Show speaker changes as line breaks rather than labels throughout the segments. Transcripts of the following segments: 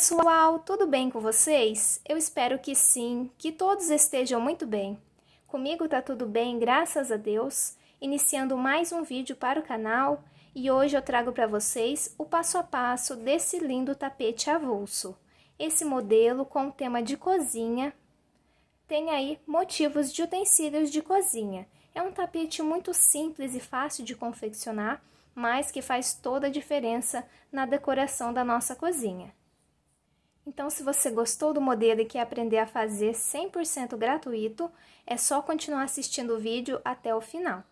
pessoal, tudo bem com vocês? Eu espero que sim, que todos estejam muito bem. Comigo tá tudo bem, graças a Deus. Iniciando mais um vídeo para o canal e hoje eu trago para vocês o passo a passo desse lindo tapete avulso. Esse modelo com o tema de cozinha tem aí motivos de utensílios de cozinha. É um tapete muito simples e fácil de confeccionar, mas que faz toda a diferença na decoração da nossa cozinha. Então, se você gostou do modelo e quer aprender a fazer 100% gratuito, é só continuar assistindo o vídeo até o final.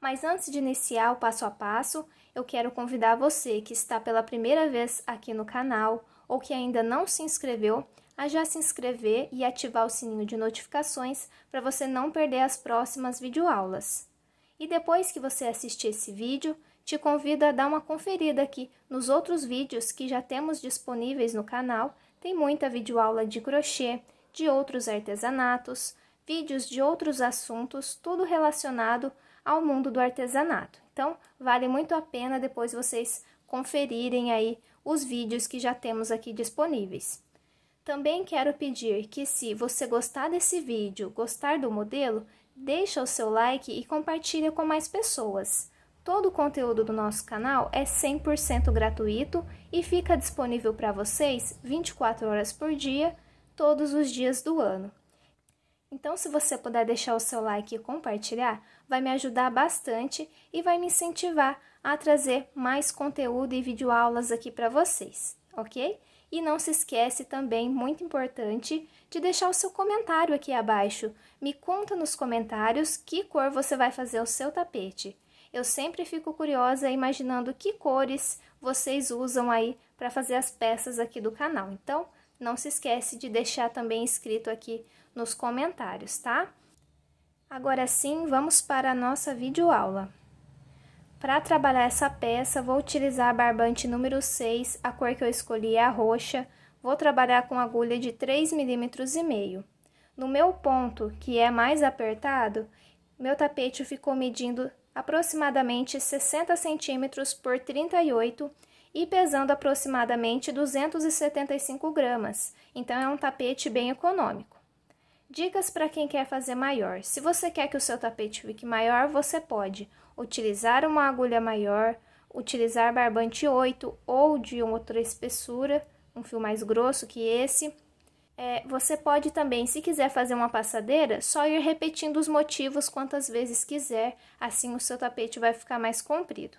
Mas antes de iniciar o passo a passo, eu quero convidar você que está pela primeira vez aqui no canal ou que ainda não se inscreveu a já se inscrever e ativar o sininho de notificações para você não perder as próximas videoaulas. E depois que você assistir esse vídeo, te convido a dar uma conferida aqui nos outros vídeos que já temos disponíveis no canal. Tem muita videoaula de crochê, de outros artesanatos, vídeos de outros assuntos, tudo relacionado ao mundo do artesanato. Então, vale muito a pena depois vocês conferirem aí os vídeos que já temos aqui disponíveis. Também quero pedir que se você gostar desse vídeo, gostar do modelo, deixa o seu like e compartilha com mais pessoas. Todo o conteúdo do nosso canal é 100% gratuito e fica disponível para vocês 24 horas por dia, todos os dias do ano. Então, se você puder deixar o seu like e compartilhar, vai me ajudar bastante e vai me incentivar a trazer mais conteúdo e videoaulas aqui para vocês, ok? E não se esquece também, muito importante, de deixar o seu comentário aqui abaixo. Me conta nos comentários que cor você vai fazer o seu tapete. Eu sempre fico curiosa imaginando que cores vocês usam aí para fazer as peças aqui do canal. Então, não se esquece de deixar também escrito aqui nos comentários, tá? Agora sim, vamos para a nossa videoaula. Para trabalhar essa peça, vou utilizar barbante número 6, a cor que eu escolhi é a roxa. Vou trabalhar com agulha de 3,5 milímetros e meio. No meu ponto, que é mais apertado, meu tapete ficou medindo aproximadamente 60 centímetros por 38 e pesando aproximadamente 275 gramas, então é um tapete bem econômico. Dicas para quem quer fazer maior: se você quer que o seu tapete fique maior, você pode utilizar uma agulha maior, utilizar barbante 8 ou de outra espessura, um fio mais grosso que esse é, você pode também, se quiser fazer uma passadeira, só ir repetindo os motivos quantas vezes quiser, assim o seu tapete vai ficar mais comprido.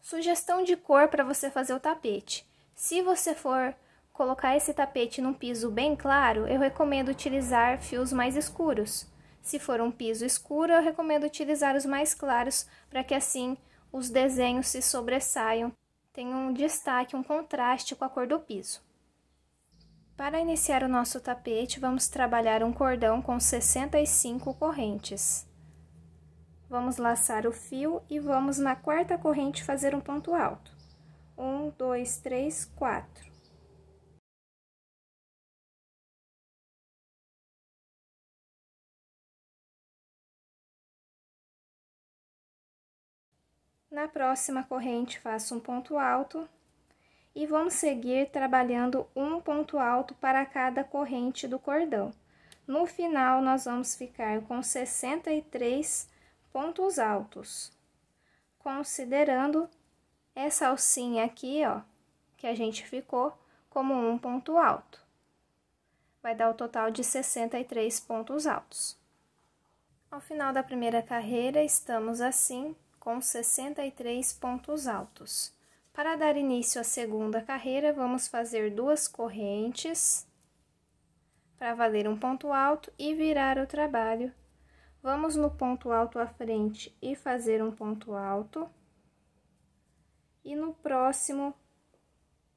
Sugestão de cor para você fazer o tapete. Se você for colocar esse tapete num piso bem claro, eu recomendo utilizar fios mais escuros. Se for um piso escuro, eu recomendo utilizar os mais claros para que assim os desenhos se sobressaiam, tenham um destaque, um contraste com a cor do piso. Para iniciar o nosso tapete, vamos trabalhar um cordão com 65 correntes. Vamos laçar o fio e vamos na quarta corrente fazer um ponto alto. Um, dois, três, quatro. Na próxima corrente, faço um ponto alto, e vamos seguir trabalhando um ponto alto para cada corrente do cordão. No final, nós vamos ficar com 63 pontos altos, considerando essa alcinha aqui, ó, que a gente ficou como um ponto alto. Vai dar o total de 63 pontos altos. Ao final da primeira carreira, estamos assim com 63 pontos altos. Para dar início à segunda carreira, vamos fazer duas correntes para valer um ponto alto e virar o trabalho. Vamos no ponto alto à frente e fazer um ponto alto. E no próximo,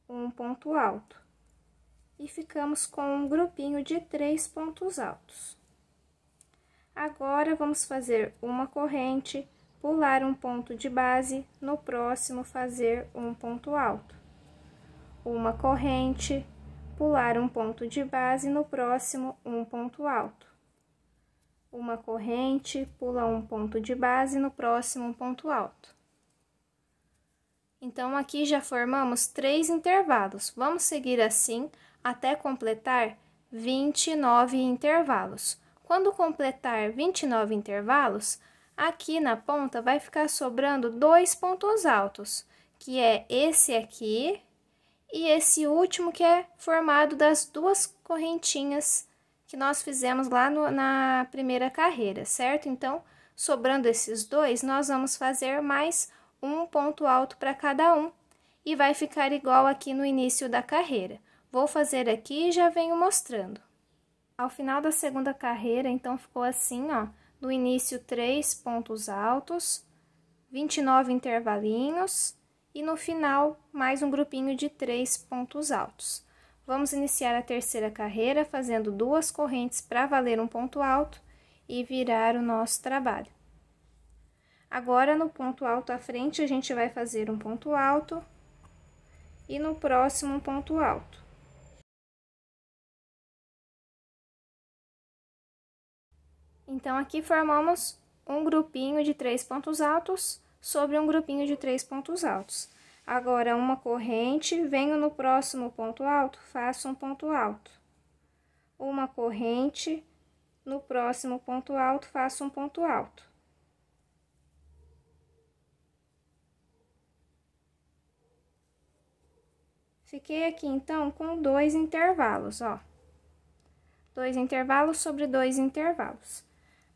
um ponto alto. E ficamos com um grupinho de três pontos altos. Agora, vamos fazer uma corrente pular um ponto de base, no próximo fazer um ponto alto. Uma corrente, pular um ponto de base, no próximo um ponto alto. Uma corrente, pula um ponto de base, no próximo um ponto alto. Então, aqui já formamos três intervalos. Vamos seguir assim até completar 29 intervalos. Quando completar 29 intervalos, Aqui na ponta vai ficar sobrando dois pontos altos, que é esse aqui e esse último que é formado das duas correntinhas que nós fizemos lá no, na primeira carreira, certo? Então, sobrando esses dois, nós vamos fazer mais um ponto alto para cada um e vai ficar igual aqui no início da carreira. Vou fazer aqui e já venho mostrando. Ao final da segunda carreira, então, ficou assim, ó. No início, três pontos altos, 29 intervalinhos e no final, mais um grupinho de três pontos altos. Vamos iniciar a terceira carreira fazendo duas correntes para valer um ponto alto e virar o nosso trabalho. Agora, no ponto alto à frente, a gente vai fazer um ponto alto e no próximo um ponto alto. Então, aqui formamos um grupinho de três pontos altos sobre um grupinho de três pontos altos. Agora, uma corrente, venho no próximo ponto alto, faço um ponto alto. Uma corrente, no próximo ponto alto, faço um ponto alto. Fiquei aqui, então, com dois intervalos, ó. Dois intervalos sobre dois intervalos.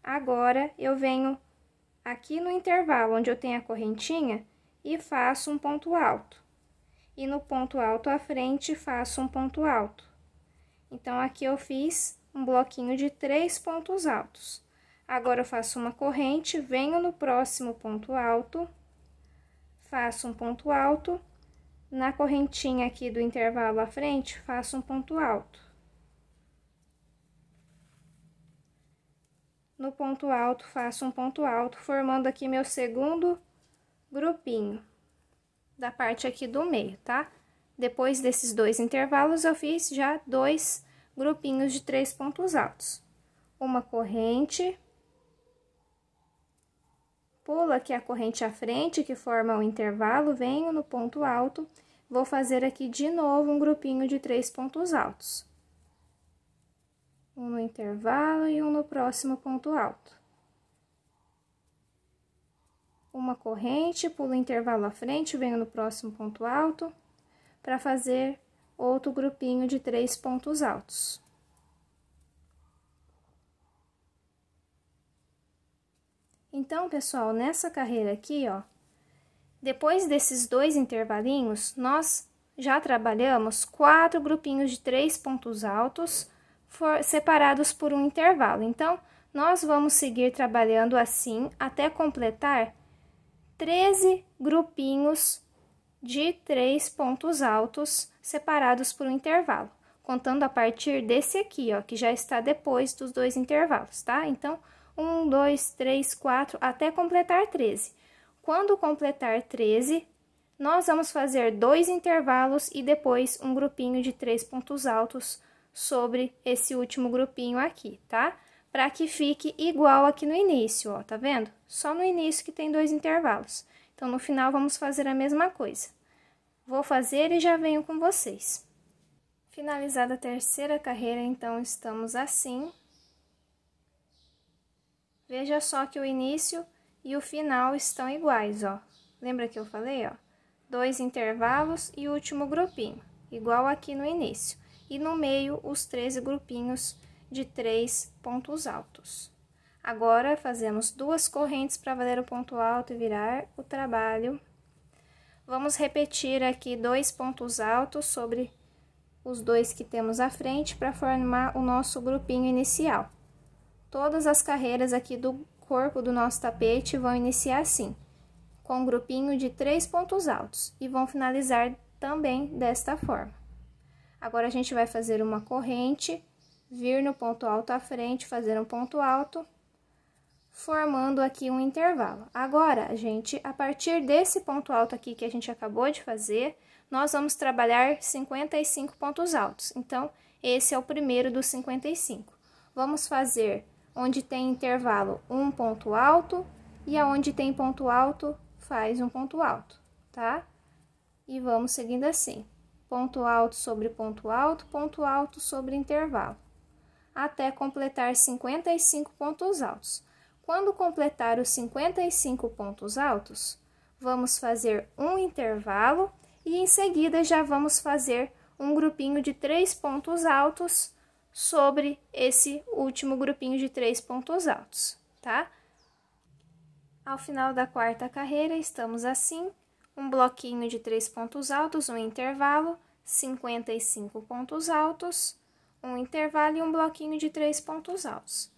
Agora, eu venho aqui no intervalo onde eu tenho a correntinha e faço um ponto alto. E no ponto alto à frente, faço um ponto alto. Então, aqui eu fiz um bloquinho de três pontos altos. Agora, eu faço uma corrente, venho no próximo ponto alto, faço um ponto alto, na correntinha aqui do intervalo à frente, faço um ponto alto. no ponto alto, faço um ponto alto, formando aqui meu segundo grupinho da parte aqui do meio, tá? Depois desses dois intervalos, eu fiz já dois grupinhos de três pontos altos. Uma corrente, pula aqui a corrente à frente, que forma o intervalo, venho no ponto alto, vou fazer aqui de novo um grupinho de três pontos altos um no intervalo e um no próximo ponto alto. Uma corrente, pulo intervalo à frente, venho no próximo ponto alto para fazer outro grupinho de três pontos altos. Então, pessoal, nessa carreira aqui, ó, depois desses dois intervalinhos, nós já trabalhamos quatro grupinhos de três pontos altos for separados por um intervalo. Então, nós vamos seguir trabalhando assim até completar 13 grupinhos de três pontos altos separados por um intervalo, contando a partir desse aqui, ó, que já está depois dos dois intervalos, tá? Então, um, dois, três, quatro, até completar 13. Quando completar 13, nós vamos fazer dois intervalos e depois um grupinho de três pontos altos sobre esse último grupinho aqui, tá? Para que fique igual aqui no início, ó, tá vendo? Só no início que tem dois intervalos. Então, no final, vamos fazer a mesma coisa. Vou fazer e já venho com vocês. Finalizada a terceira carreira, então, estamos assim. Veja só que o início e o final estão iguais, ó. Lembra que eu falei, ó? Dois intervalos e último grupinho, igual aqui no início e no meio os 13 grupinhos de três pontos altos. Agora, fazemos duas correntes para valer o ponto alto e virar o trabalho. Vamos repetir aqui dois pontos altos sobre os dois que temos à frente para formar o nosso grupinho inicial. Todas as carreiras aqui do corpo do nosso tapete vão iniciar assim, com um grupinho de três pontos altos, e vão finalizar também desta forma. Agora, a gente vai fazer uma corrente, vir no ponto alto à frente, fazer um ponto alto, formando aqui um intervalo. Agora, gente, a partir desse ponto alto aqui que a gente acabou de fazer, nós vamos trabalhar 55 pontos altos. Então, esse é o primeiro dos 55. Vamos fazer onde tem intervalo um ponto alto e aonde tem ponto alto faz um ponto alto, tá? E vamos seguindo assim ponto alto sobre ponto alto, ponto alto sobre intervalo, até completar 55 pontos altos. Quando completar os 55 pontos altos, vamos fazer um intervalo e em seguida já vamos fazer um grupinho de três pontos altos sobre esse último grupinho de três pontos altos, tá? Ao final da quarta carreira, estamos assim: um bloquinho de três pontos altos, um intervalo, 55 pontos altos, um intervalo e um bloquinho de 3 pontos altos.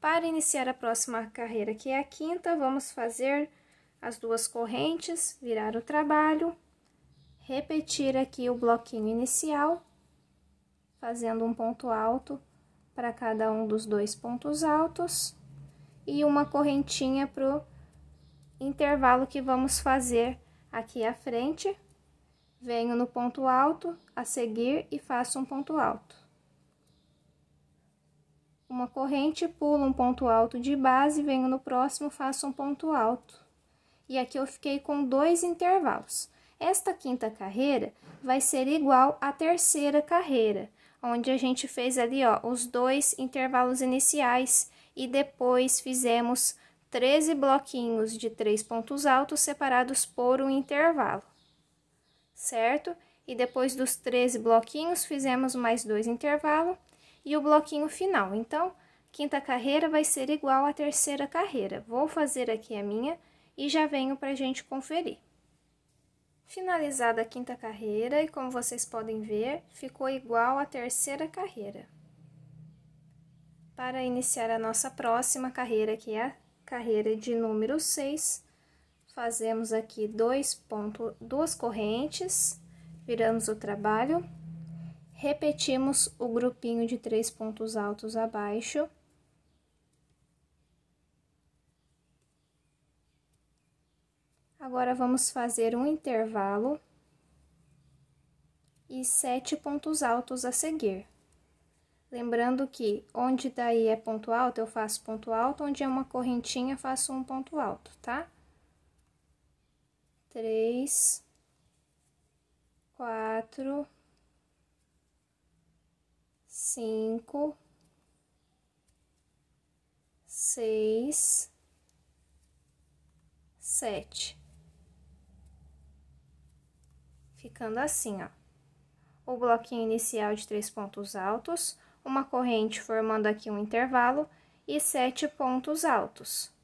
Para iniciar a próxima carreira, que é a quinta, vamos fazer as duas correntes, virar o trabalho, repetir aqui o bloquinho inicial, fazendo um ponto alto para cada um dos dois pontos altos e uma correntinha para o intervalo que vamos fazer aqui à frente, venho no ponto alto, a seguir e faço um ponto alto. Uma corrente, pulo um ponto alto de base, venho no próximo, faço um ponto alto. E aqui eu fiquei com dois intervalos. Esta quinta carreira vai ser igual à terceira carreira, onde a gente fez ali, ó, os dois intervalos iniciais e depois fizemos 13 bloquinhos de três pontos altos separados por um intervalo certo? E depois dos 13 bloquinhos, fizemos mais dois intervalos e o bloquinho final. Então, quinta carreira vai ser igual à terceira carreira. Vou fazer aqui a minha e já venho para gente conferir. Finalizada a quinta carreira, e como vocês podem ver, ficou igual à terceira carreira. Para iniciar a nossa próxima carreira, que é a carreira de número 6, fazemos aqui dois pontos, duas correntes, viramos o trabalho, repetimos o grupinho de três pontos altos abaixo. Agora, vamos fazer um intervalo e sete pontos altos a seguir. Lembrando que onde daí é ponto alto, eu faço ponto alto, onde é uma correntinha, faço um ponto alto, tá? três, quatro, cinco, seis, sete. Ficando assim, ó. O bloquinho inicial de três pontos altos, uma corrente formando aqui um intervalo e sete pontos altos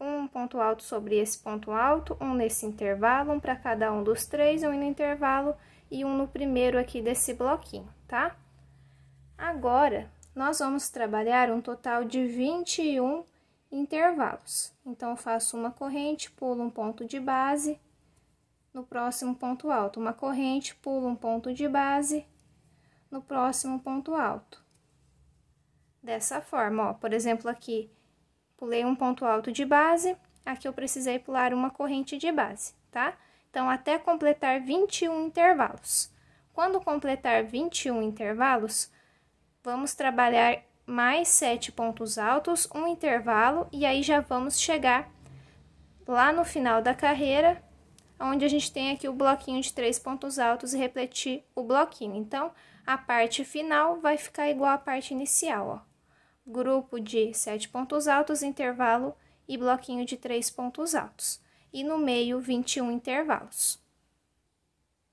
um ponto alto sobre esse ponto alto, um nesse intervalo, um para cada um dos três, um no intervalo e um no primeiro aqui desse bloquinho, tá? Agora, nós vamos trabalhar um total de 21 intervalos. Então, eu faço uma corrente, pulo um ponto de base, no próximo ponto alto, uma corrente, pulo um ponto de base, no próximo ponto alto. Dessa forma, ó, por exemplo, aqui Pulei um ponto alto de base, aqui eu precisei pular uma corrente de base, tá? Então, até completar 21 intervalos. Quando completar 21 intervalos, vamos trabalhar mais sete pontos altos, um intervalo, e aí já vamos chegar lá no final da carreira, onde a gente tem aqui o bloquinho de três pontos altos e repetir o bloquinho. Então, a parte final vai ficar igual à parte inicial, ó grupo de sete pontos altos, intervalo e bloquinho de três pontos altos, e no meio 21 intervalos.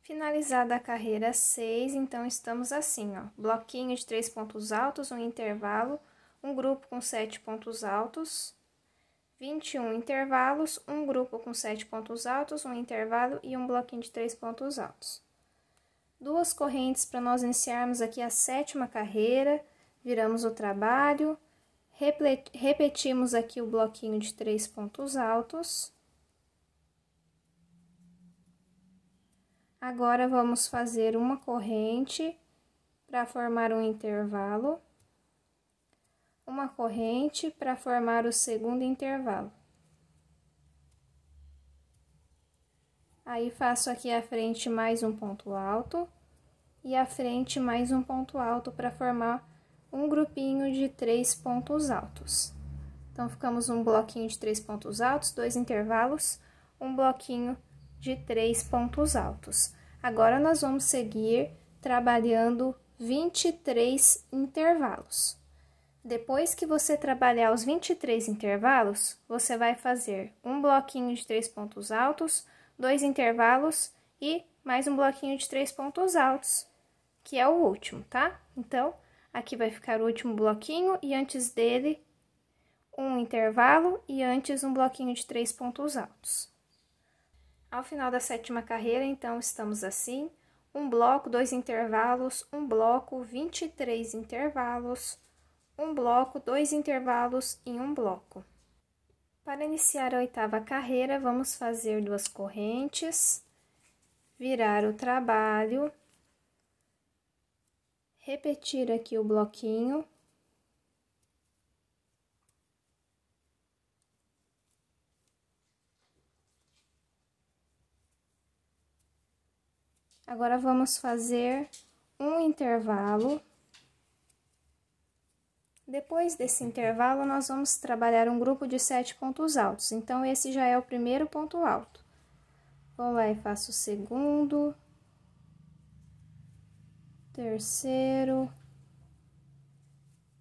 Finalizada a carreira 6, então estamos assim, ó, bloquinho de três pontos altos, um intervalo, um grupo com sete pontos altos, 21 intervalos, um grupo com sete pontos altos, um intervalo e um bloquinho de três pontos altos. Duas correntes para nós iniciarmos aqui a sétima carreira, viramos o trabalho, repetimos aqui o bloquinho de três pontos altos. Agora, vamos fazer uma corrente para formar um intervalo, uma corrente para formar o segundo intervalo. Aí, faço aqui à frente mais um ponto alto e à frente mais um ponto alto para formar um grupinho de três pontos altos. Então, ficamos um bloquinho de três pontos altos, dois intervalos, um bloquinho de três pontos altos. Agora, nós vamos seguir trabalhando 23 intervalos. Depois que você trabalhar os 23 intervalos, você vai fazer um bloquinho de três pontos altos, dois intervalos e mais um bloquinho de três pontos altos, que é o último, tá? Então, Aqui vai ficar o último bloquinho e antes dele um intervalo e antes um bloquinho de três pontos altos. Ao final da sétima carreira, então, estamos assim. Um bloco, dois intervalos, um bloco, 23 intervalos, um bloco, dois intervalos e um bloco. Para iniciar a oitava carreira, vamos fazer duas correntes, virar o trabalho repetir aqui o bloquinho. Agora, vamos fazer um intervalo. Depois desse intervalo, nós vamos trabalhar um grupo de sete pontos altos. Então, esse já é o primeiro ponto alto. Vou lá e faço o segundo, terceiro,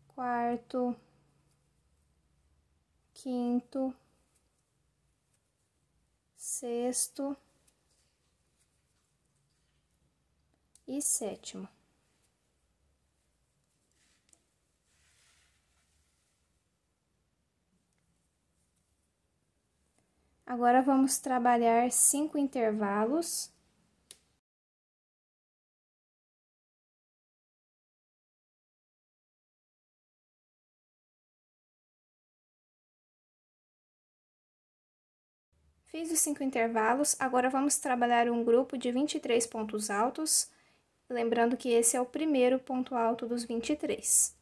quarto, quinto, sexto e sétimo. Agora vamos trabalhar cinco intervalos Fiz os cinco intervalos, agora vamos trabalhar um grupo de 23 pontos altos, lembrando que esse é o primeiro ponto alto dos 23.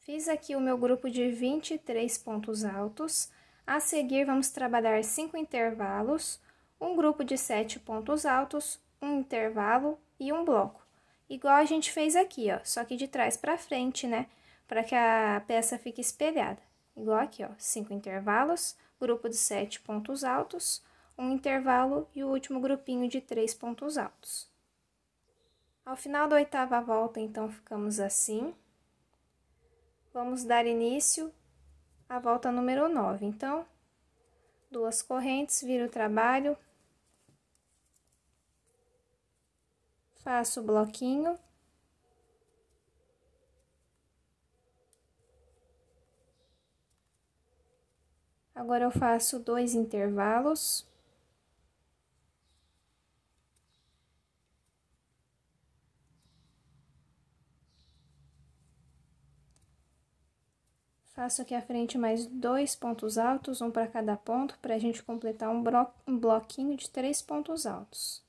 Fiz aqui o meu grupo de 23 pontos altos, a seguir vamos trabalhar cinco intervalos, um grupo de sete pontos altos, um intervalo e um bloco. Igual a gente fez aqui, ó, só que de trás para frente, né, para que a peça fique espelhada. Igual aqui, ó, cinco intervalos, grupo de sete pontos altos, um intervalo e o último grupinho de três pontos altos. Ao final da oitava volta, então, ficamos assim. Vamos dar início à volta número 9. Então, duas correntes, viro o trabalho, faço o bloquinho. Agora eu faço dois intervalos. Faço aqui à frente mais dois pontos altos, um para cada ponto, para a gente completar um, blo um bloquinho de três pontos altos.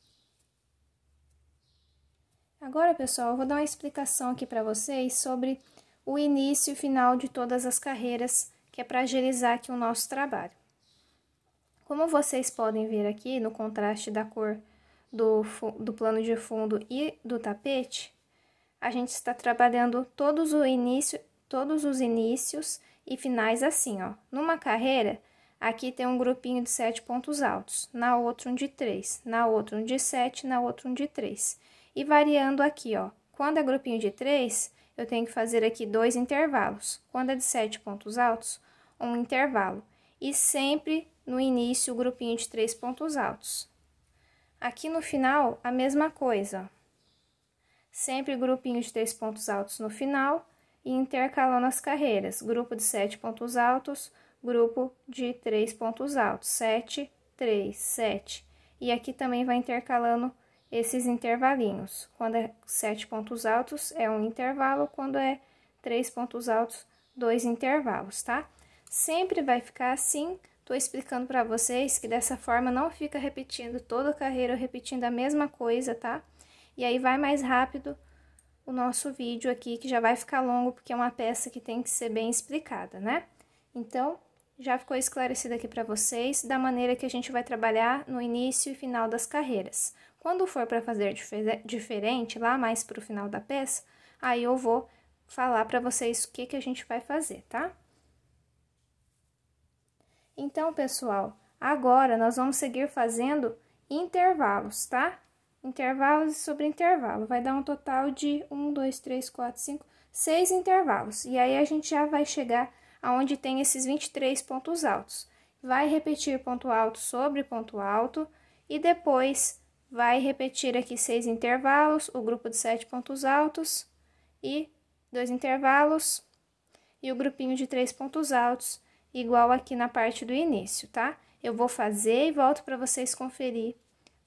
Agora, pessoal, eu vou dar uma explicação aqui para vocês sobre o início e final de todas as carreiras que é para agilizar aqui o nosso trabalho. Como vocês podem ver aqui no contraste da cor do, do plano de fundo e do tapete, a gente está trabalhando todos, o início, todos os inícios e finais assim, ó. Numa carreira, aqui tem um grupinho de sete pontos altos, na outra um de três, na outra um de sete, na outra um de três. E variando aqui, ó. Quando é grupinho de três, eu tenho que fazer aqui dois intervalos. Quando é de sete pontos altos, um intervalo. E sempre no início, o grupinho de três pontos altos. Aqui no final, a mesma coisa. Sempre grupinho de três pontos altos no final e intercalando as carreiras. Grupo de sete pontos altos, grupo de três pontos altos. Sete, três, sete. E aqui também vai intercalando esses intervalinhos. Quando é sete pontos altos, é um intervalo, quando é três pontos altos, dois intervalos, tá? Sempre vai ficar assim. Tô explicando para vocês que dessa forma não fica repetindo toda a carreira, repetindo a mesma coisa, tá? E aí vai mais rápido o nosso vídeo aqui, que já vai ficar longo, porque é uma peça que tem que ser bem explicada, né? Então, já ficou esclarecido aqui para vocês da maneira que a gente vai trabalhar no início e final das carreiras. Quando for para fazer diferente, lá mais para o final da peça, aí eu vou falar para vocês o que, que a gente vai fazer, tá? Então, pessoal, agora nós vamos seguir fazendo intervalos, tá? Intervalos sobre intervalo. Vai dar um total de um, dois, três, quatro, cinco, seis intervalos. E aí, a gente já vai chegar aonde tem esses 23 pontos altos. Vai repetir ponto alto sobre ponto alto e depois vai repetir aqui seis intervalos, o grupo de sete pontos altos e dois intervalos e o grupinho de três pontos altos, igual aqui na parte do início, tá? Eu vou fazer e volto para vocês conferir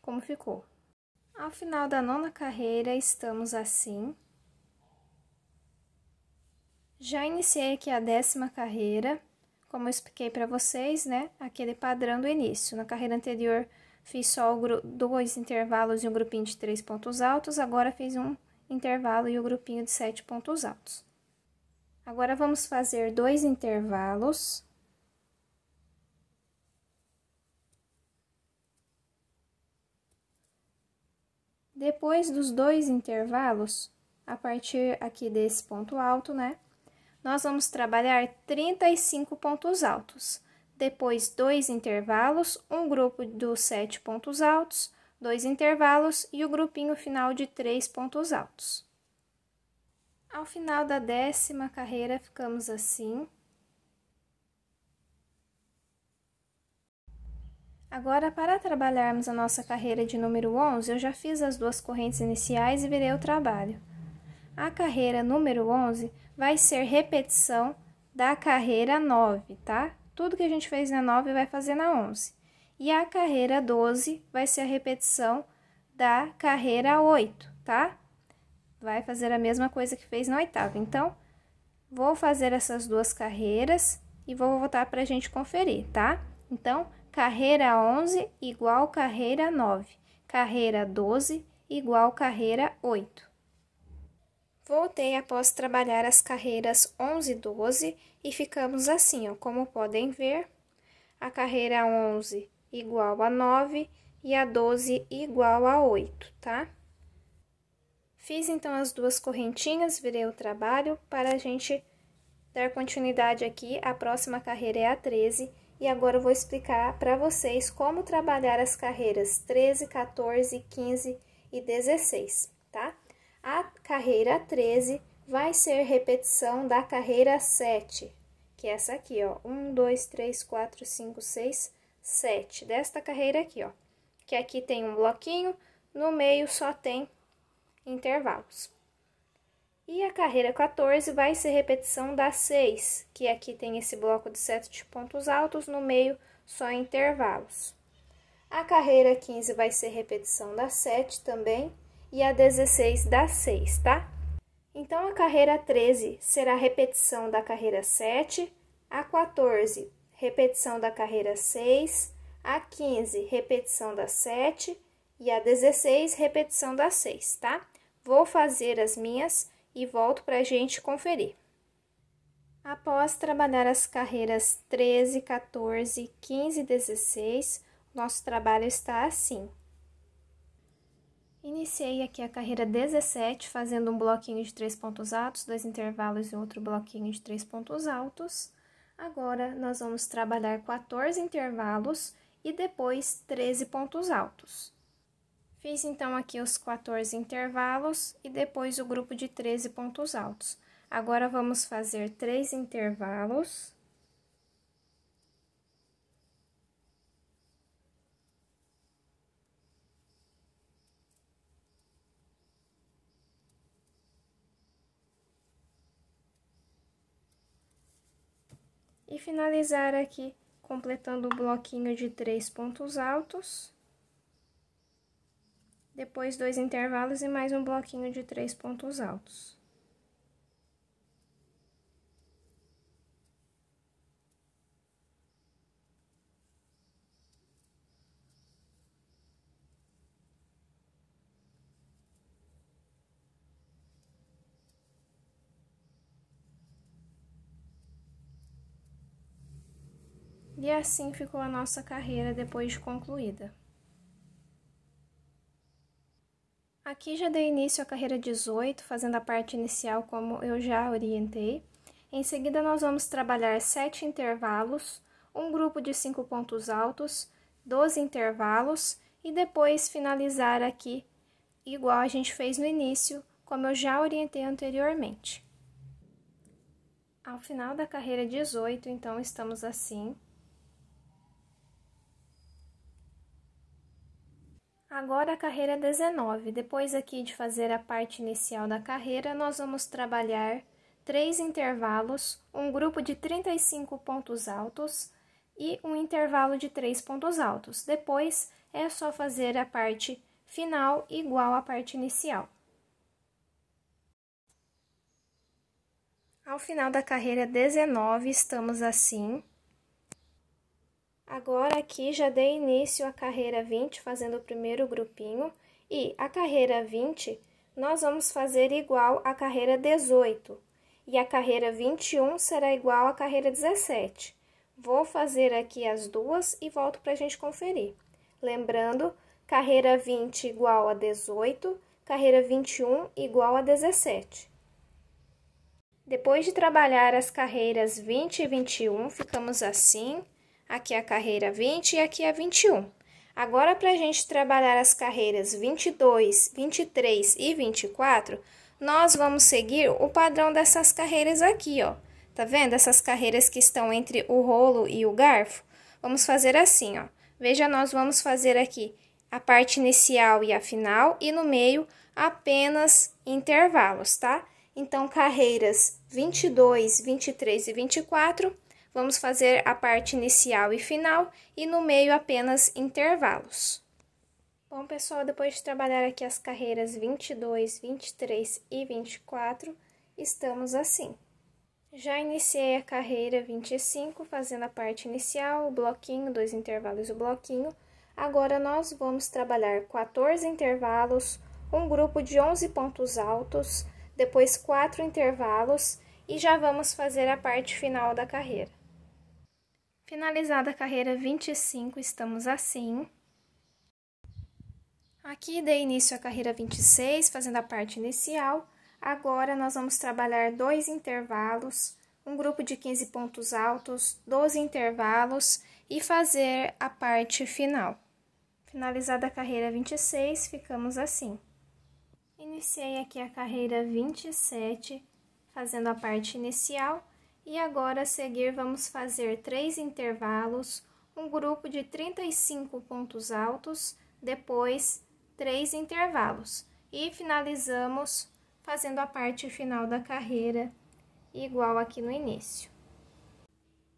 como ficou. Ao final da nona carreira, estamos assim. Já iniciei aqui a décima carreira, como eu expliquei para vocês, né? Aquele padrão do início. Na carreira anterior, Fiz só dois intervalos e um grupinho de três pontos altos, agora fiz um intervalo e o um grupinho de sete pontos altos. Agora, vamos fazer dois intervalos. Depois dos dois intervalos, a partir aqui desse ponto alto, né? Nós vamos trabalhar 35 pontos altos depois dois intervalos, um grupo dos sete pontos altos, dois intervalos e o grupinho final de três pontos altos. Ao final da décima carreira, ficamos assim. Agora, para trabalharmos a nossa carreira de número 11, eu já fiz as duas correntes iniciais e virei o trabalho. A carreira número 11 vai ser repetição da carreira 9, tá? Tudo que a gente fez na 9 vai fazer na 11. E a carreira 12 vai ser a repetição da carreira 8, tá? Vai fazer a mesma coisa que fez na oitava. Então, vou fazer essas duas carreiras e vou voltar para a gente conferir, tá? Então, carreira 11 igual carreira 9, carreira 12 igual carreira 8. Voltei após trabalhar as carreiras 11 e 12 e ficamos assim, ó, como podem ver. A carreira 11 igual a 9 e a 12 igual a 8, tá? Fiz então as duas correntinhas, virei o trabalho para a gente dar continuidade aqui. A próxima carreira é a 13 e agora eu vou explicar para vocês como trabalhar as carreiras 13, 14, 15 e 16. A carreira 13 vai ser repetição da carreira 7, que é essa aqui, ó. 1, 2, 3, 4, 5, 6, 7. Desta carreira aqui, ó. Que aqui tem um bloquinho, no meio só tem intervalos. E a carreira 14 vai ser repetição da 6, que aqui tem esse bloco de 7 pontos altos, no meio só intervalos. A carreira 15 vai ser repetição da 7 também, e a 16 dá 6, tá? Então, a carreira 13 será repetição da carreira 7, a 14, repetição da carreira 6, a 15, repetição da 7 e a 16, repetição da 6, tá? Vou fazer as minhas e volto para a gente conferir. Após trabalhar as carreiras 13, 14, 15 e 16, nosso trabalho está assim. Iniciei aqui a carreira 17 fazendo um bloquinho de três pontos altos, dois intervalos e outro bloquinho de três pontos altos. Agora, nós vamos trabalhar 14 intervalos e depois 13 pontos altos. Fiz então aqui os 14 intervalos e depois o grupo de 13 pontos altos. Agora, vamos fazer três intervalos e finalizar aqui completando o bloquinho de três pontos altos. Depois, dois intervalos e mais um bloquinho de três pontos altos. E assim ficou a nossa carreira depois de concluída. Aqui já dei início à carreira 18, fazendo a parte inicial como eu já orientei. Em seguida, nós vamos trabalhar sete intervalos, um grupo de cinco pontos altos, 12 intervalos e depois finalizar aqui igual a gente fez no início, como eu já orientei anteriormente. Ao final da carreira 18, então, estamos assim. Agora a carreira 19. É Depois aqui de fazer a parte inicial da carreira, nós vamos trabalhar três intervalos, um grupo de 35 pontos altos e um intervalo de três pontos altos. Depois é só fazer a parte final igual à parte inicial. Ao final da carreira 19, estamos assim. Agora aqui já dei início à carreira 20, fazendo o primeiro grupinho, e a carreira 20 nós vamos fazer igual à carreira 18, e a carreira 21 será igual à carreira 17. Vou fazer aqui as duas e volto para a gente conferir. Lembrando, carreira 20 igual a 18, carreira 21 igual a 17. Depois de trabalhar as carreiras 20 e 21, ficamos assim aqui é a carreira 20 e aqui a é 21. Agora, para a gente trabalhar as carreiras 22, 23 e 24, nós vamos seguir o padrão dessas carreiras aqui, ó. Tá vendo essas carreiras que estão entre o rolo e o garfo? Vamos fazer assim, ó. Veja, nós vamos fazer aqui a parte inicial e a final e no meio apenas intervalos, tá? Então, carreiras 22, 23 e 24 Vamos fazer a parte inicial e final e no meio apenas intervalos. Bom, pessoal, depois de trabalhar aqui as carreiras 22, 23 e 24, estamos assim. Já iniciei a carreira 25, fazendo a parte inicial, o bloquinho, dois intervalos e o bloquinho. Agora, nós vamos trabalhar 14 intervalos, um grupo de 11 pontos altos, depois quatro intervalos e já vamos fazer a parte final da carreira. Finalizada a carreira 25, estamos assim. Aqui dei início à carreira 26, fazendo a parte inicial. Agora, nós vamos trabalhar dois intervalos, um grupo de 15 pontos altos, 12 intervalos e fazer a parte final. Finalizada a carreira 26, ficamos assim. Iniciei aqui a carreira 27, fazendo a parte inicial. E agora a seguir vamos fazer três intervalos, um grupo de 35 pontos altos, depois três intervalos. E finalizamos fazendo a parte final da carreira, igual aqui no início.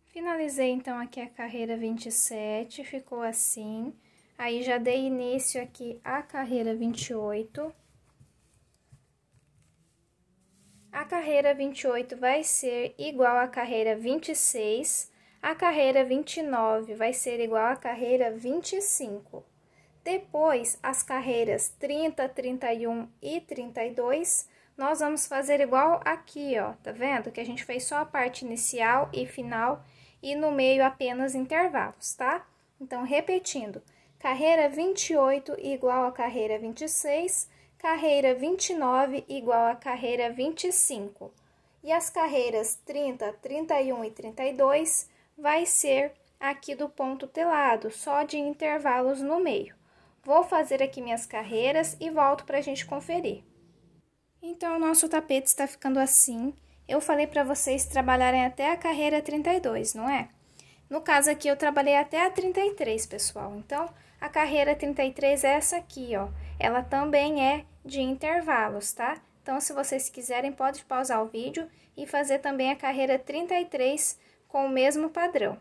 Finalizei então aqui a carreira 27, ficou assim. Aí já dei início aqui à carreira 28, a carreira 28 vai ser igual à carreira 26, a carreira 29 vai ser igual à carreira 25. Depois, as carreiras 30, 31 e 32, nós vamos fazer igual aqui, ó, tá vendo? Que a gente fez só a parte inicial e final e no meio apenas intervalos, tá? Então, repetindo, carreira 28 igual à carreira 26, carreira 29 igual a carreira 25, e as carreiras 30, 31 e 32 vai ser aqui do ponto telado, só de intervalos no meio. Vou fazer aqui minhas carreiras e volto para a gente conferir. Então, o nosso tapete está ficando assim. Eu falei para vocês trabalharem até a carreira 32, não é? No caso aqui, eu trabalhei até a 33, pessoal. Então, a carreira 33 é essa aqui, ó. Ela também é de intervalos, tá? Então, se vocês quiserem, pode pausar o vídeo e fazer também a carreira 33 com o mesmo padrão.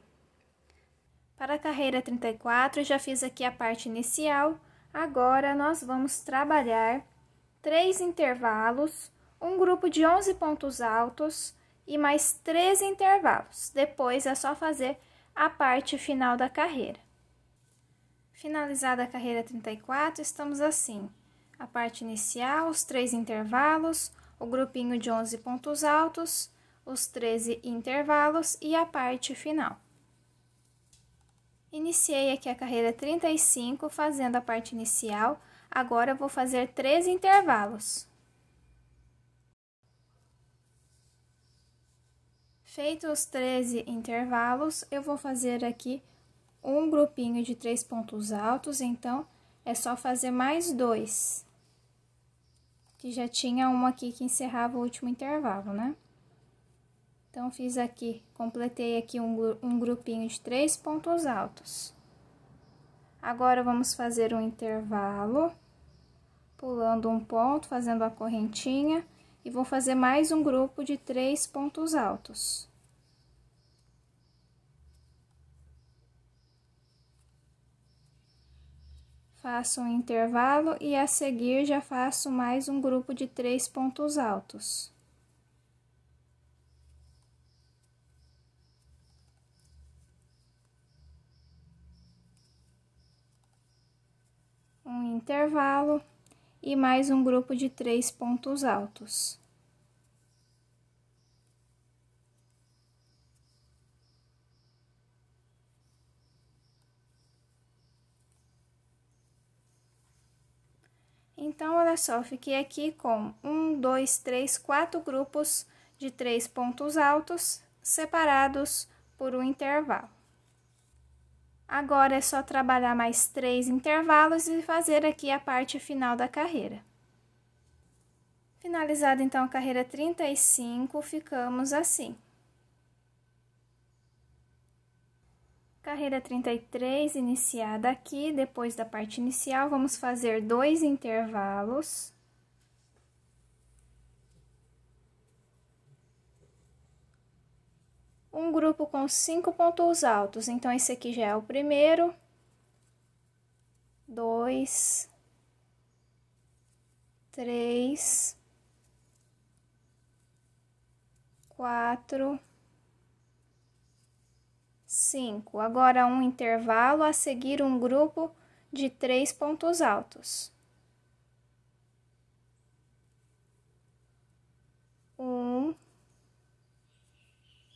Para a carreira 34, já fiz aqui a parte inicial. Agora, nós vamos trabalhar três intervalos, um grupo de 11 pontos altos e mais três intervalos. Depois, é só fazer a parte final da carreira. Finalizada a carreira 34, estamos assim: a parte inicial, os três intervalos, o grupinho de 11 pontos altos, os 13 intervalos e a parte final. Iniciei aqui a carreira 35 fazendo a parte inicial, agora vou fazer 13 intervalos. Feito os 13 intervalos, eu vou fazer aqui um grupinho de três pontos altos, então, é só fazer mais dois. Que já tinha um aqui que encerrava o último intervalo, né? Então, fiz aqui, completei aqui um, um grupinho de três pontos altos. Agora, vamos fazer um intervalo, pulando um ponto, fazendo a correntinha, e vou fazer mais um grupo de três pontos altos. faço um intervalo e a seguir já faço mais um grupo de três pontos altos. Um intervalo e mais um grupo de três pontos altos. Então, olha só, fiquei aqui com um, dois, três, quatro grupos de três pontos altos separados por um intervalo. Agora é só trabalhar mais três intervalos e fazer aqui a parte final da carreira. Finalizada então a carreira 35, ficamos assim. Carreira 33 iniciada aqui, depois da parte inicial, vamos fazer dois intervalos. Um grupo com cinco pontos altos, então esse aqui já é o primeiro. Dois. Três. Quatro. 5. Agora um intervalo, a seguir um grupo de três pontos altos. Um,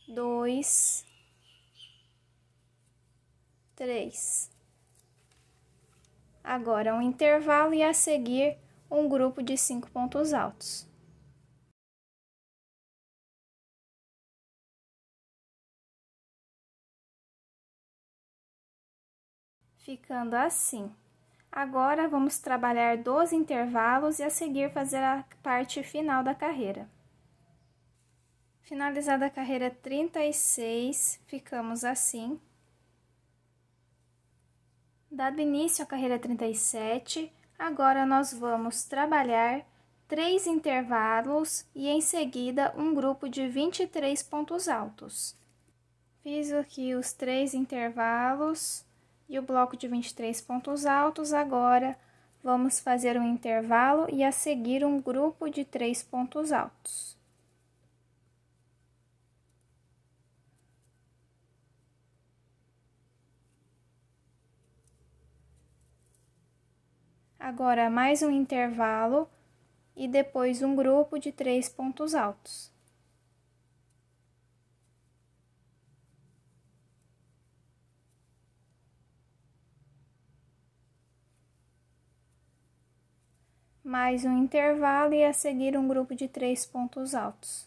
dois, três. Agora um intervalo e a seguir um grupo de cinco pontos altos. ficando assim. Agora, vamos trabalhar 12 intervalos e a seguir fazer a parte final da carreira. Finalizada a carreira 36, ficamos assim. Dado início à carreira 37, agora nós vamos trabalhar três intervalos e em seguida um grupo de 23 pontos altos. Fiz aqui os três intervalos e o bloco de 23 pontos altos. Agora, vamos fazer um intervalo e a seguir um grupo de três pontos altos. Agora, mais um intervalo e depois um grupo de três pontos altos. mais um intervalo e a seguir um grupo de três pontos altos.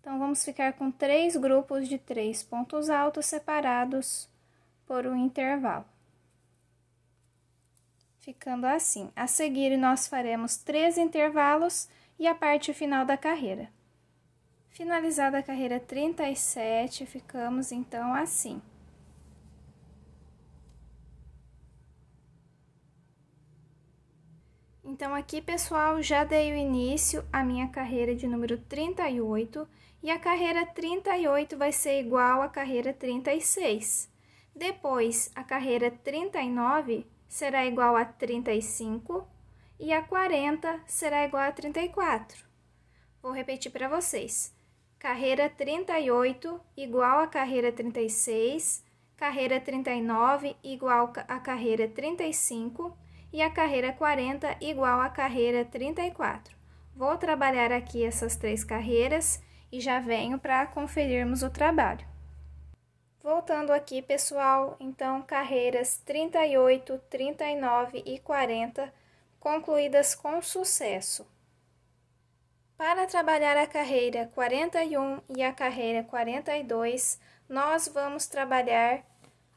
Então, vamos ficar com três grupos de três pontos altos separados por um intervalo. Ficando assim. A seguir, nós faremos três intervalos e a parte final da carreira. Finalizada a carreira 37, ficamos então assim. Então, aqui, pessoal, já dei o início à minha carreira de número 38, e a carreira 38 vai ser igual à carreira 36. Depois, a carreira 39 será igual a 35, e a 40 será igual a 34. Vou repetir para vocês. Carreira 38 igual à carreira 36, carreira 39 igual à carreira 35 e a carreira 40 igual à carreira 34. Vou trabalhar aqui essas três carreiras e já venho para conferirmos o trabalho. Voltando aqui, pessoal, então carreiras 38, 39 e 40 concluídas com sucesso. Para trabalhar a carreira 41 e a carreira 42, nós vamos trabalhar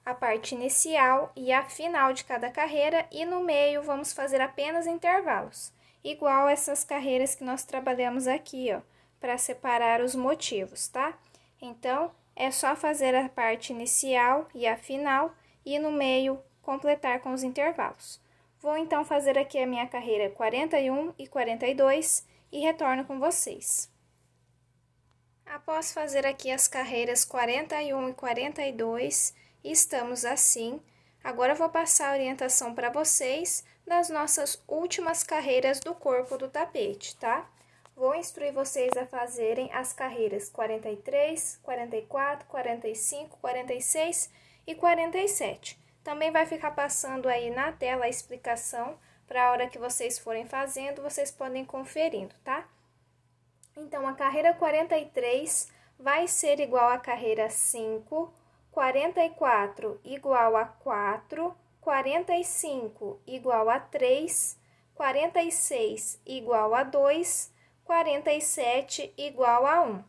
a parte inicial e a final de cada carreira, e no meio vamos fazer apenas intervalos, igual essas carreiras que nós trabalhamos aqui, ó, para separar os motivos, tá? Então, é só fazer a parte inicial e a final, e no meio completar com os intervalos. Vou então fazer aqui a minha carreira 41 e 42 e retorno com vocês. Após fazer aqui as carreiras 41 e 42, Estamos assim. Agora vou passar a orientação para vocês das nossas últimas carreiras do corpo do tapete, tá? Vou instruir vocês a fazerem as carreiras 43, 44, 45, 46 e 47. Também vai ficar passando aí na tela a explicação para a hora que vocês forem fazendo, vocês podem conferindo, tá? Então, a carreira 43 vai ser igual à carreira 5, 44 igual a 4, 45 igual a 3, 46 igual a 2, 47 igual a 1.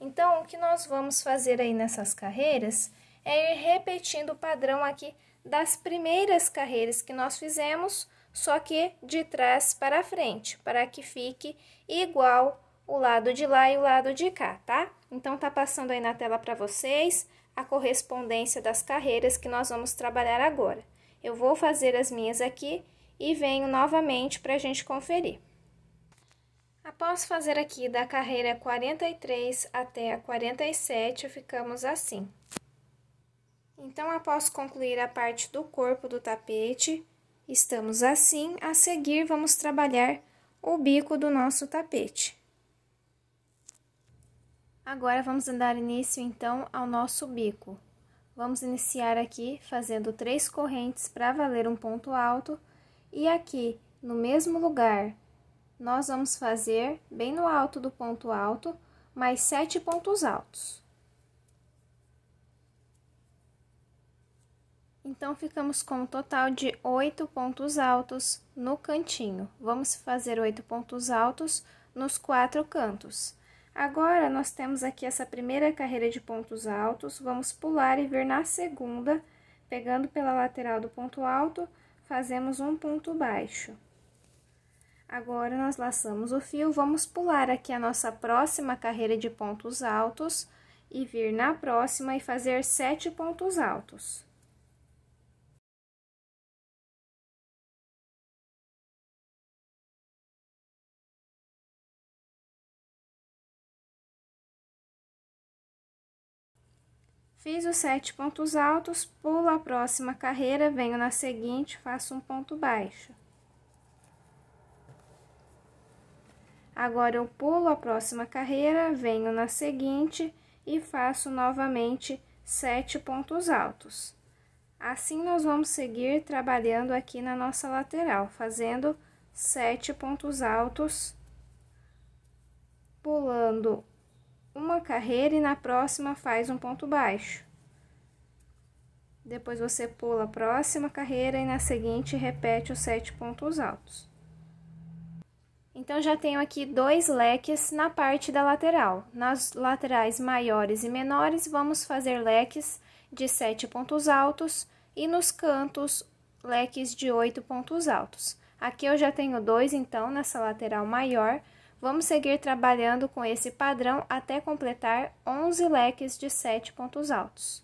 Então, o que nós vamos fazer aí nessas carreiras é ir repetindo o padrão aqui das primeiras carreiras que nós fizemos, só que de trás para frente, para que fique igual o lado de lá e o lado de cá, tá? Então, tá passando aí na tela para vocês a correspondência das carreiras que nós vamos trabalhar agora. Eu vou fazer as minhas aqui e venho novamente para a gente conferir. Após fazer aqui da carreira 43 até a 47, ficamos assim. Então, após concluir a parte do corpo do tapete, estamos assim. A seguir, vamos trabalhar o bico do nosso tapete. Agora vamos dar início então ao nosso bico. Vamos iniciar aqui fazendo três correntes para valer um ponto alto e aqui no mesmo lugar nós vamos fazer bem no alto do ponto alto mais sete pontos altos. Então, ficamos com um total de oito pontos altos no cantinho. Vamos fazer oito pontos altos nos quatro cantos. Agora, nós temos aqui essa primeira carreira de pontos altos, vamos pular e vir na segunda, pegando pela lateral do ponto alto, fazemos um ponto baixo. Agora, nós laçamos o fio, vamos pular aqui a nossa próxima carreira de pontos altos e vir na próxima e fazer sete pontos altos. Fiz os sete pontos altos, pulo a próxima carreira, venho na seguinte, faço um ponto baixo. Agora, eu pulo a próxima carreira, venho na seguinte e faço novamente sete pontos altos. Assim, nós vamos seguir trabalhando aqui na nossa lateral, fazendo sete pontos altos, pulando uma carreira e na próxima faz um ponto baixo. Depois você pula a próxima carreira e na seguinte repete os sete pontos altos. Então já tenho aqui dois leques na parte da lateral. Nas laterais maiores e menores vamos fazer leques de sete pontos altos e nos cantos leques de oito pontos altos. Aqui eu já tenho dois então nessa lateral maior Vamos seguir trabalhando com esse padrão até completar 11 leques de 7 pontos altos.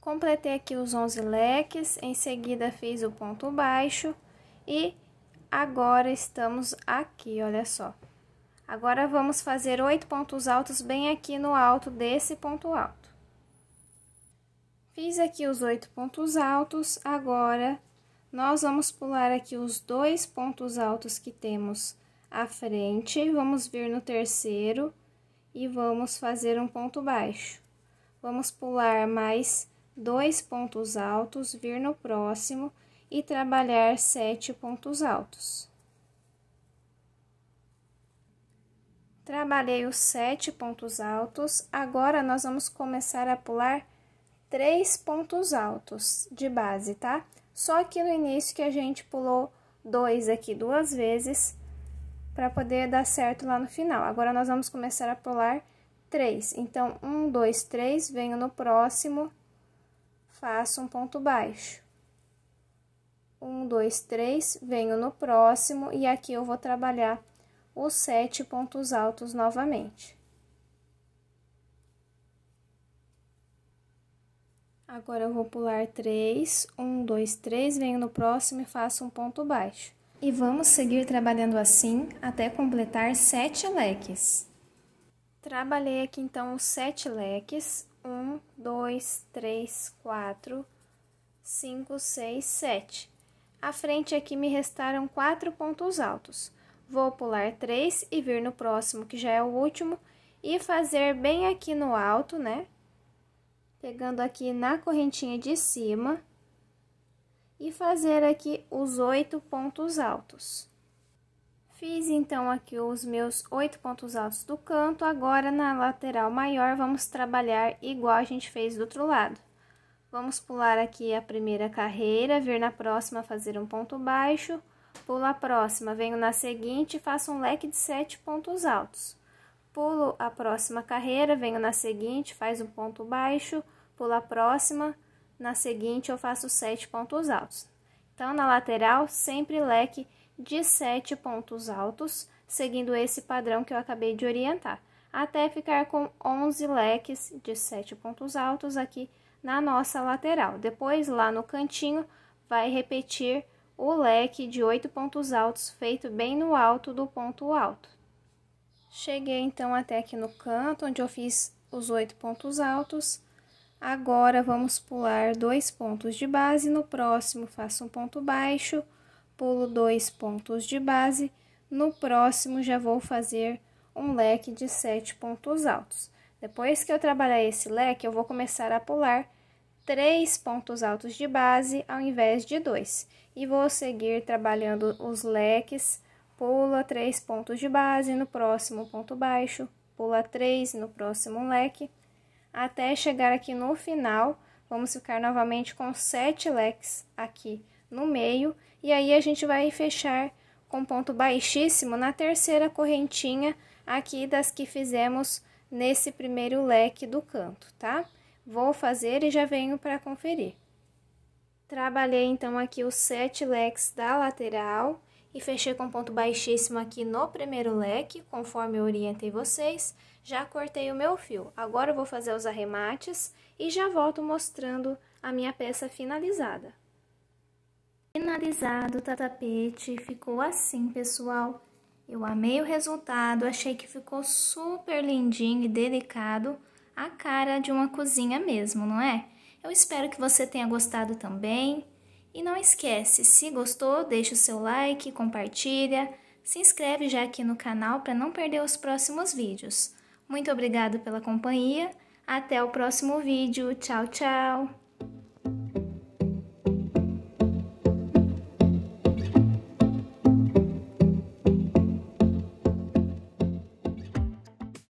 Completei aqui os 11 leques, em seguida fiz o ponto baixo e agora estamos aqui, olha só. Agora, vamos fazer oito pontos altos bem aqui no alto desse ponto alto. Fiz aqui os oito pontos altos, agora, nós vamos pular aqui os dois pontos altos que temos à frente, vamos vir no terceiro e vamos fazer um ponto baixo. Vamos pular mais dois pontos altos, vir no próximo e trabalhar sete pontos altos. Trabalhei os sete pontos altos, agora nós vamos começar a pular três pontos altos de base, tá? Só que no início que a gente pulou dois aqui duas vezes, para poder dar certo lá no final. Agora, nós vamos começar a pular três. Então, um, dois, três, venho no próximo, faço um ponto baixo. Um, dois, três, venho no próximo e aqui eu vou trabalhar os sete pontos altos novamente. Agora, eu vou pular três, um, dois, três, venho no próximo e faço um ponto baixo e vamos seguir trabalhando assim até completar sete leques. Trabalhei aqui então os sete leques: um, dois, três, quatro, cinco, seis, sete. À frente aqui me restaram quatro pontos altos. Vou pular três e vir no próximo, que já é o último, e fazer bem aqui no alto, né? Pegando aqui na correntinha de cima e fazer aqui os oito pontos altos. Fiz então aqui os meus oito pontos altos do canto, agora na lateral maior vamos trabalhar igual a gente fez do outro lado. Vamos pular aqui a primeira carreira, vir na próxima fazer um ponto baixo, pulo a próxima, venho na seguinte e faço um leque de sete pontos altos. Pulo a próxima carreira, venho na seguinte, faz um ponto baixo, pulo a próxima, na seguinte eu faço sete pontos altos. Então, na lateral, sempre leque de sete pontos altos, seguindo esse padrão que eu acabei de orientar, até ficar com 11 leques de sete pontos altos aqui na nossa lateral. Depois, lá no cantinho, vai repetir o leque de oito pontos altos, feito bem no alto do ponto alto. Cheguei, então, até aqui no canto, onde eu fiz os oito pontos altos, Agora vamos pular dois pontos de base, no próximo faço um ponto baixo, pulo dois pontos de base, no próximo já vou fazer um leque de sete pontos altos. Depois que eu trabalhar esse leque, eu vou começar a pular três pontos altos de base ao invés de dois. E vou seguir trabalhando os leques, pula três pontos de base, no próximo ponto baixo, pula três no próximo leque até chegar aqui no final, vamos ficar novamente com sete leques aqui no meio. E aí, a gente vai fechar com ponto baixíssimo na terceira correntinha aqui das que fizemos nesse primeiro leque do canto, tá? Vou fazer e já venho para conferir. Trabalhei, então, aqui os sete leques da lateral e fechei com ponto baixíssimo aqui no primeiro leque, conforme eu orientei vocês. Já cortei o meu fio, agora vou fazer os arremates e já volto mostrando a minha peça finalizada. Finalizado o tapete, ficou assim, pessoal. Eu amei o resultado, achei que ficou super lindinho e delicado, a cara de uma cozinha mesmo, não é? Eu espero que você tenha gostado também. E não esquece, se gostou, deixa o seu like, compartilha, se inscreve já aqui no canal para não perder os próximos vídeos. Muito obrigado pela companhia. Até o próximo vídeo. Tchau, tchau!